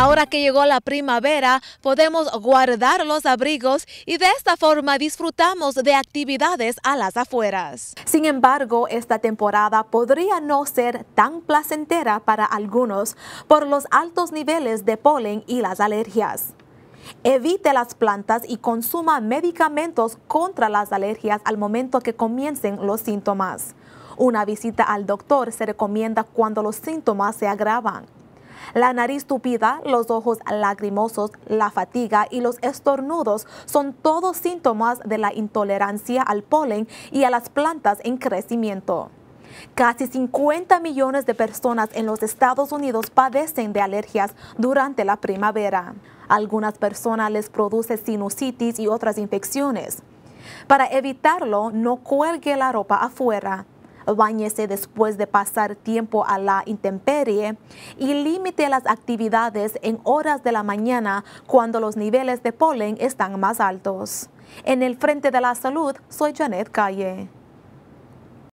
Ahora que llegó la primavera, podemos guardar los abrigos y de esta forma disfrutamos de actividades a las afueras. Sin embargo, esta temporada podría no ser tan placentera para algunos por los altos niveles de polen y las alergias. Evite las plantas y consuma medicamentos contra las alergias al momento que comiencen los síntomas. Una visita al doctor se recomienda cuando los síntomas se agravan. La nariz tupida, los ojos lagrimosos, la fatiga y los estornudos son todos síntomas de la intolerancia al polen y a las plantas en crecimiento. Casi 50 millones de personas en los Estados Unidos padecen de alergias durante la primavera. Algunas personas les produce sinusitis y otras infecciones. Para evitarlo, no cuelgue la ropa afuera. Báñese después de pasar tiempo a la intemperie y limite las actividades en horas de la mañana cuando los niveles de polen están más altos. En el Frente de la Salud, soy Janet Calle.